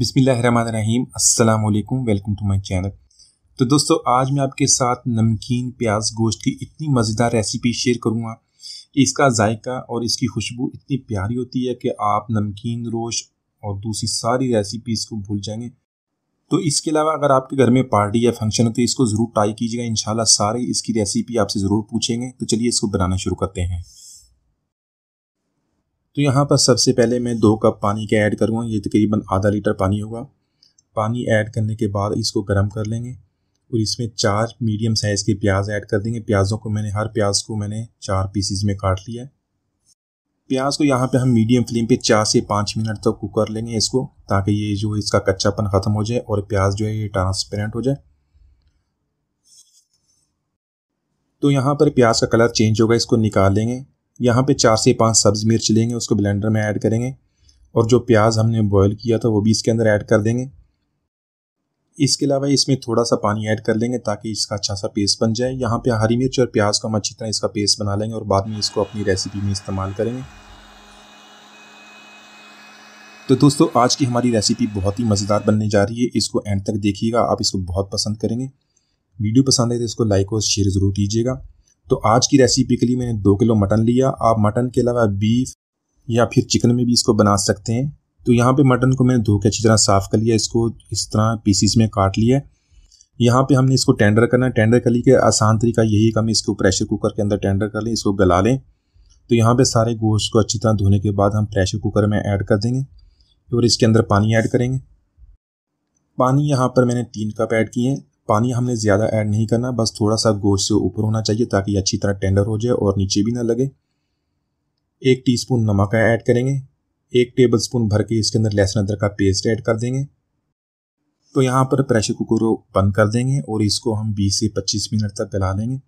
बिसमीम् अल्लाम welcome to my channel तो दोस्तों आज मैं आपके साथ नमकीन प्याज गोश्त की इतनी मज़ेदार रेसिपी शेयर करूँगा इसका जायका और इसकी खुशबू इतनी प्यारी होती है कि आप नमकीन रोश और दूसरी सारी रेसिपीज़ को भूल जाएंगे तो इसके अलावा अगर आपके घर में पार्टी या फंक्शन है तो इसको ज़रूर ट्राई कीजिएगा इन सारे इसकी रेसिपी आपसे ज़रूर पूछेंगे तो चलिए इसको बनाना शुरू करते हैं तो यहाँ पर सबसे पहले मैं दो कप पानी का ऐड करूँगा ये तकरीबन आधा लीटर पानी होगा पानी ऐड करने के बाद इसको गर्म कर लेंगे और इसमें चार मीडियम साइज़ के प्याज ऐड कर देंगे प्याज़ों को मैंने हर प्याज को मैंने चार पीसीज में काट लिया है प्याज को यहाँ पे हम मीडियम फ्लेम पे चार से पाँच मिनट तक तो कुक कर लेंगे इसको ताकि ये जो इसका कच्चापन ख़त्म हो जाए और प्याज जो है ये ट्रांसपेरेंट हो जाए तो यहाँ पर प्याज का कलर चेंज होगा इसको निकाल लेंगे यहाँ पे चार से पांच सब्ज़ मिर्च लेंगे उसको ब्लेंडर में ऐड करेंगे और जो प्याज हमने बॉईल किया था वो भी इसके अंदर ऐड कर देंगे इसके अलावा इसमें थोड़ा सा पानी ऐड कर लेंगे ताकि इसका अच्छा सा पेस्ट बन जाए यहाँ पे हरी मिर्च और प्याज को हम अच्छी तरह इसका पेस्ट बना लेंगे और बाद में इसको अपनी रेसिपी में इस्तेमाल करेंगे तो दोस्तों आज की हमारी रेसिपी बहुत ही मज़ेदार बनने जा रही है इसको एंड तक देखिएगा आप इसको बहुत पसंद करेंगे वीडियो पसंद आए तो इसको लाइक और शेयर ज़रूर कीजिएगा तो आज की रेसिपी के लिए मैंने दो किलो मटन लिया आप मटन के अलावा बीफ या फिर चिकन में भी इसको बना सकते हैं तो यहाँ पे मटन को मैंने धो के अच्छी तरह साफ़ कर लिया इसको इस तरह पीसीस में काट लिया यहाँ पे हमने इसको टेंडर करना है टेंडर ली के आसान तरीका यही है कि हम इसको प्रेशर कुकर के अंदर टेंडर कर लें इसको गला लें तो यहाँ पे सारे गोश्त को अच्छी तरह धोने के बाद हम प्रेशर कुकर में ऐड कर देंगे और इसके अंदर पानी ऐड करेंगे पानी यहाँ पर मैंने तीन कप ऐड किए हैं पानी हमने ज़्यादा ऐड नहीं करना बस थोड़ा सा गोश्त से ऊपर होना चाहिए ताकि अच्छी तरह टेंडर हो जाए और नीचे भी ना लगे एक टीस्पून नमक ऐड करेंगे एक टेबल स्पून भर के इसके अंदर लहसुन अदरक का पेस्ट ऐड कर देंगे तो यहाँ पर प्रेशर कुकर को बंद कर देंगे और इसको हम 20 से 25 मिनट तक गला लेंगे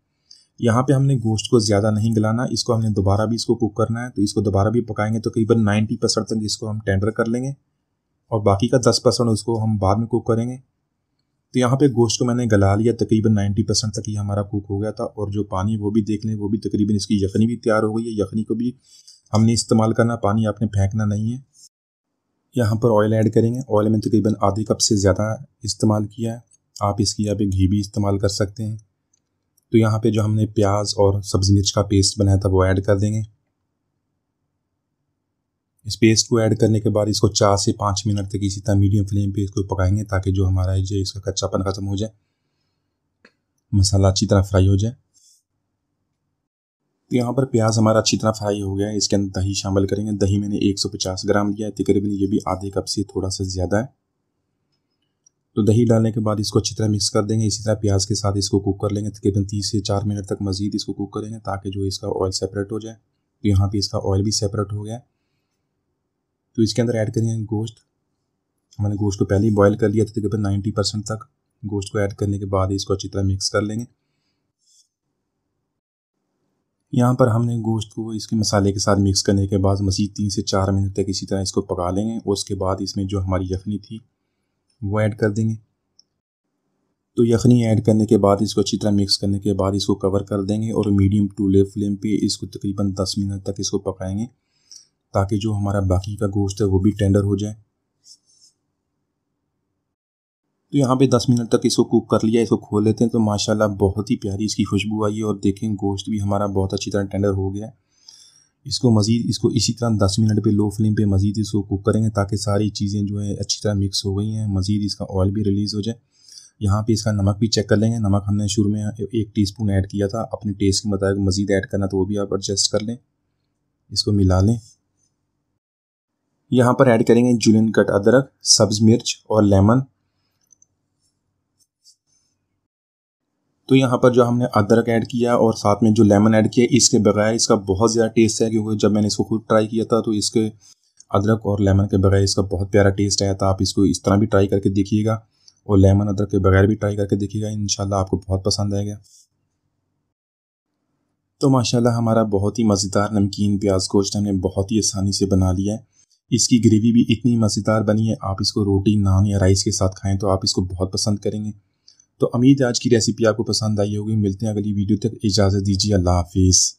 यहाँ पे हमने गोश्त को ज़्यादा नहीं गलाना इसको हमने दोबारा भी इसको कुक करना है तो इसको दोबारा भी पकाएंगे तो करीबन नाइन्टी परसेंट तक इसको हम टेंडर कर लेंगे और बाकी का दस परसेंट उसको हम बाद में कुक करेंगे तो यहाँ पे गोश्त को मैंने गला लिया तकरीबन नाइन्टी परसेंट तक ये हमारा कुक हो गया था और जो पानी वो भी देख लें वो भी तकरीबन इसकी यखनी भी तैयार हो गई है यखनी को भी हमने इस्तेमाल करना पानी आपने फेंकना नहीं है यहाँ पर ऑयल ऐड करेंगे ऑयल में तकरीबन आधे कप से ज़्यादा इस्तेमाल किया है आप इसकी यहाँ पे घी भी इस्तेमाल कर सकते हैं तो यहाँ पे जो हमने प्याज और सब्ज़ी मिर्च का पेस्ट बनाया था वो ऐड कर देंगे इस पेस्ट को ऐड करने के बाद इसको चार से पाँच मिनट तक इसी तरह मीडियम फ्लेम पे इसको पकाएंगे ताकि जो हमारा जो इसका कच्चापन ख़त्म हो जाए मसाला अच्छी तरह फ्राई हो जाए तो यहाँ पर प्याज हमारा अच्छी तरह फ्राई हो गया है इसके अंदर दही शामिल करेंगे दही मैंने 150 ग्राम लिया है तकरीबन तो ये भी आधे कप से थोड़ा सा ज़्यादा है तो दही डालने के बाद इसको अच्छी तरह मिक्स कर देंगे इसी तरह प्याज के साथ इसको कुक कर लेंगे तकरीबन तो तीस से चार मिनट तक मज़ीद इसको कुक करेंगे ताकि जो इसका ऑयल सेपरेट हो जाए तो यहाँ पर इसका ऑयल भी सेपरेट हो गया है तो इसके अंदर ऐड करेंगे गोश्त मैंने गोश्त को पहले ही बॉयल कर लिया था तकरीबन नाइन्टी परसेंट तक गोश्त को ऐड करने के बाद इसको अच्छी तरह मिक्स कर लेंगे यहाँ पर हमने गोश्त को इसके मसाले के साथ मिक्स करने के बाद मज़ीद तीन से चार मिनट तक इसी तरह इसको पका लेंगे और उसके बाद इसमें जो हमारी यखनी थी वो ऐड कर देंगे तो यखनी ऐड करने के बाद इसको अच्छी तरह मिक्स करने के बाद इसको कवर कर देंगे और मीडियम टू लो फ्लेम पे इसको तकरीबन 10 मिनट तक इसको पकाएंगे ताकि जो हमारा बाकी का गोश्त है वो भी टेंडर हो जाए तो यहाँ पे 10 मिनट तक इसको कुक कर लिया इसको खोल लेते हैं तो माशाल्लाह बहुत ही प्यारी इसकी खुशबू आई है और देखें गोश्त भी हमारा बहुत अच्छी तरह टेंडर हो गया है इसको मज़ीद इसको इसी तरह 10 मिनट पे लो फ्लेम पे मज़ीद इसको कुक करेंगे ताकि सारी चीज़ें जो है अच्छी तरह मिक्स हो गई हैं मज़ीद इसका ऑयल भी रिलीज़ हो जाए यहाँ पे इसका नमक भी चेक कर लेंगे नमक हमने शुरू में एक टीस्पून ऐड किया था अपने टेस्ट के मुताबिक मज़ीद ऐड करना तो वो भी आप एडजस्ट कर लें इसको मिला लें यहाँ पर ऐड करेंगे जुलियन कट अदरक सब्ज मिर्च और लेमन तो यहाँ पर जो हमने अदरक ऐड किया और साथ में जो लेमन ऐड किया इसके बगैर इसका बहुत ज़्यादा टेस्ट है क्योंकि जब मैंने इसको खुद ट्राई किया था तो इसके अदरक और लेमन के बगैर इसका बहुत प्यारा टेस्ट आया था आप इसको इस तरह भी ट्राई करके देखिएगा और लेमन अदरक के बगैर भी ट्राई करके देखिएगा इन आपको बहुत पसंद आएगा तो माशाल्लाह हमारा बहुत ही मज़ेदार नमकीन प्याज गोश्त हमने बहुत ही आसानी से बना लिया है इसकी ग्रेवी भी इतनी मज़ेदार बनी है आप इसको रोटी नान या राइस के साथ खाएं तो आप इसको बहुत पसंद करेंगे तो उम्मीद आज की रेसिपी आपको पसंद आई होगी मिलते हैं अगली वीडियो तक इजाज़त दीजिए अल्लाह हाफिज़